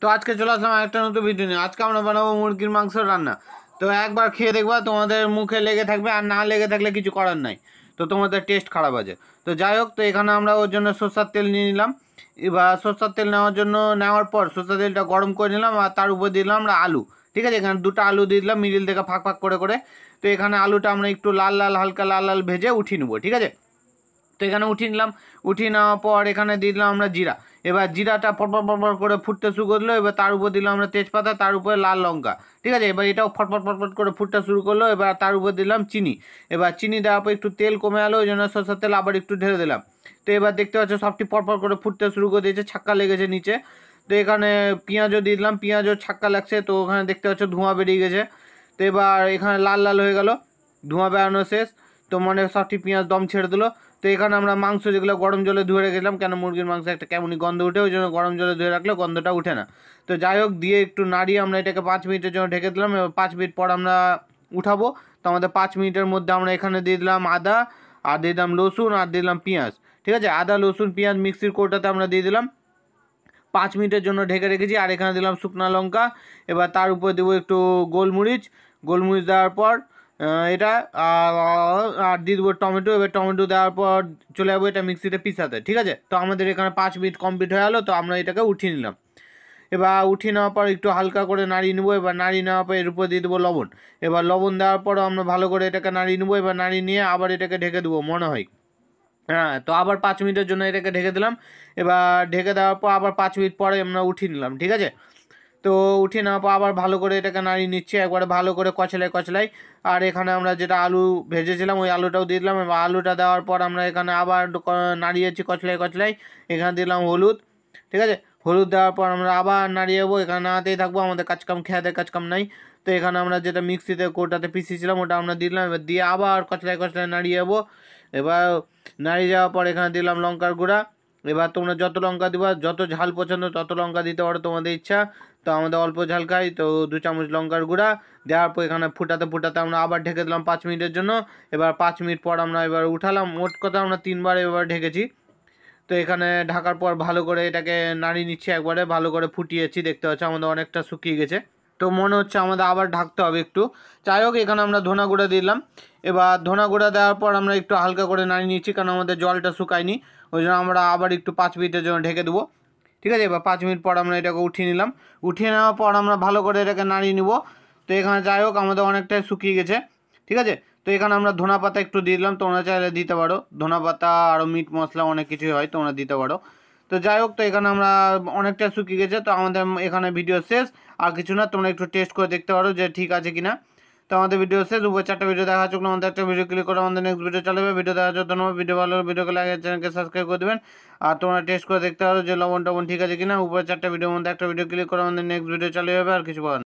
তো আজকে চলে আসলাম একটা নতুন ভিডিও নিয়ে আজকে আমরা বানাবো মুরগির মাংস রান্না তো একবার খেয়ে দেখবো তোমাদের মুখে লেগে থাকবে আর না লেগে থাকলে কিছু করার নাই তো তোমাদের টেস্ট খারাপ আছে তো যাই হোক তো এখানে আমরা ওর জন্য সর্ষার তেল নিয়ে নিলাম এবার সর্ষার তেল নেওয়ার জন্য নেওয়ার পর সর্ষার তেলটা গরম করে নিলাম আর তার উপর দিলাম আমরা আলু ঠিক আছে এখানে দুটো আলু দিয়ে দিলাম মিডিল থেকে ফাঁক ফাঁক করে করে তো এখানে আলুটা আমরা একটু লাল লাল হালকা লাল লাল ভেজে উঠিয়ে নেবো ঠিক আছে তো এখানে উঠিয়ে নিলাম উঠিয়ে নেওয়ার পর এখানে দিয়ে দিলাম আমরা জিরা এবার জিরাটা ফটফট ফটফট করে ফুটতে শুরু করলো এবার তার উপর দিলাম আমরা তেজপাতা তার উপরে লাল লঙ্কা ঠিক আছে এবার এটাও ফটফট ফটফট করে ফুটতে শুরু করলো এবার তার উপর দিলাম চিনি এবার চিনি দেওয়ার পর একটু তেল কমে এলো ওই জন্য সরষের তেল আবার একটু ঢেলে দিলাম তো এবার দেখতে পাচ্ছ সবটি ফটফট করে ফুটতে শুরু করে দিয়েছে ছাক্কা লেগেছে নিচে তো এখানে পেঁয়াজও দিয়ে দিলাম পেঁয়াজও ছাক্কা লাগছে তো ওখানে দেখতে পাচ্ছ ধোঁয়া বেরিয়ে গেছে তো এবার এখানে লাল লাল হয়ে গেল ধোঁয়া বেড়ানো শেষ তো মানে সবটি পেঁয়াজ দম ছেড়ে দিলো তো এখানে আমরা মাংস যেগুলো গরম জলে ধুয়ে রেখেছিলাম কেন মুরগির মাংস একটা কেমনই গন্ধ উঠে ওই জন্য গরম জলে ধুয়ে রাখলে গন্ধটা উঠে না তো যাই হোক দিয়ে একটু নাড়িয়ে আমরা এটাকে পাঁচ মিনিটের জন্য ঢেকে দিলাম এবার পাঁচ মিনিট পর আমরা উঠাবো তো আমাদের পাঁচ মিনিটের মধ্যে আমরা এখানে দিয়ে দিলাম আদা আর দিয়ে দিলাম রসুন আর দিলাম পেঁয়াজ ঠিক আছে আদা রসুন পেঁয়াজ মিক্সির কোটাতে আমরা দিয়ে দিলাম পাঁচ মিনিটের জন্য ঢেকে রেখেছি আর এখানে দিলাম শুকনা লঙ্কা এবার তার উপরে দেবো একটু গোলমরিচ গোলমরিচ দেওয়ার পর এটা আর দিয়ে দেবো টমেটো এবার টমেটো দেওয়ার পর চলে যাবো এটা মিক্সিতে পিসাতে ঠিক আছে তো আমাদের এখানে পাঁচ মিনিট কমপ্লিট হয়ে গেলো তো আমরা এটাকে উঠিয়ে নিলাম এবার উঠিয়ে নেওয়ার পর একটু হালকা করে নাড়িয়ে নেবো এবার নাড়িয়ে নেওয়ার পর এর উপর দিয়ে দেবো লবণ এবার লবণ দেওয়ার পর আমরা ভালো করে এটাকে নাড়িয়ে নেবো এবার নাড়িয়ে নিয়ে আবার এটাকে ঢেকে দেবো মনে হয় হ্যাঁ তো আবার পাঁচ মিনিটের জন্য এটাকে ঢেকে দিলাম এবার ঢেকে দেওয়ার পর আবার পাঁচ মিনিট পরে আমরা উঠিয়ে নিলাম ঠিক আছে তো উঠে নেওয়ার পর আবার ভালো করে এটাকে নাড়িয়ে নিচ্ছি একবারে ভালো করে কচলাই কচলাই আর এখানে আমরা যেটা আলু ভেজেছিলাম ওই আলুটাও দিয়ে দিলাম এবং আলুটা দেওয়ার পর আমরা এখানে আবার নাড়িয়েছি কচলাই কচলাই এখানে দিলাম হলুদ ঠিক আছে হলুদ দেওয়ার পর আমরা আবার নাড়িয়ে যাবো এখানে নাড়াতেই থাকবো আমাদের কাজকাম খেয়াতে কাজকাম নাই তো এখানে আমরা যেটা মিক্সিতে কোটাতে পিসিয়েছিলাম ওটা আমরা দিলাম এবার দিয়ে আবার কচলায় কচলায় নাড়িয়ে যাবো এবার নাড়িয়ে যাওয়ার পর এখানে দিলাম লঙ্কার গুঁড়া এবার তোমরা যত লঙ্কা দিবা যত ঝাল পছন্দ তত লঙ্কা দিতে পারো তোমাদের ইচ্ছা তো আমাদের অল্প ঝাল খাই তো দু চামচ লঙ্কার গুঁড়া দেওয়ার পর এখানে ফুটাতে ফুটাতে আমরা আবার ঢেকে দিলাম পাঁচ মিনিটের জন্য এবার পাঁচ মিনিট পর আমরা এবার উঠালাম মোট কথা আমরা তিনবার এবার ঢেকেছি তো এখানে ঢাকার পর ভালো করে এটাকে নাড়িয়ে নিচ্ছি একবারে ভালো করে ফুটিয়েছি দেখতে পাচ্ছ আমাদের অনেকটা শুকিয়ে গেছে তো মনে হচ্ছে আমাদের আবার ঢাকতে হবে একটু যাই হোক এখানে আমরা ধোনা গুঁড়া দিলাম এবার ধনা গুঁড়া দেওয়ার পর আমরা একটু হালকা করে নাড়িয়ে নিচ্ছি কারণ আমাদের জলটা শুকায়নি ওই জন্য আমরা আবার একটু পাঁচ মিনিটের জন্য ঢেকে দেবো ঠিক আছে এবার পাঁচ মিনিট পর আমরা এটাকে উঠিয়ে নিলাম উঠিয়ে নেওয়ার পর আমরা ভালো করে এটাকে নাড়িয়ে নিব তো এখানে যাই হোক আমাদের অনেকটাই শুকিয়ে গেছে ঠিক আছে তো এখানে আমরা ধোনা পাতা একটু দিয়ে দিলাম তোমরা চাইলে দিতে পারো ধোনা পাতা আরও মিট মশলা অনেক কিছুই হয় তোমরা দিতে পারো তো যাই হোক তো এখানে আমরা অনেকটা শুকিয়ে গেছে তো আমাদের এখানে ভিডিও শেষ আর কিছু না তোমরা একটু টেস্ট করে দেখতে পারো যে ঠিক আছে কিনা তো আমাদের ভিডিও শেষ উপর চারটা ভিডিও দেখা হচ্ছে আমাদের একটা ভিডিও ক্লিক করে আমাদের নেক্সট ভিডিও চালাবে ভিডিও দেখা জন্য ভিডিও ভালো ভিডিওকে লাগে চ্যানেলকে সাবস্ক্রাইব করে দেবেন আর তোমরা টেস্ট করে দেখতে পারো যে লবণ টবণ ঠিক আছে কিনা উপরে চারটা ভিডিওর মধ্যে একটা ভিডিও ক্লিক করে আমাদের নেক্সট ভিডিও চালিয়ে যাবে আর কিছু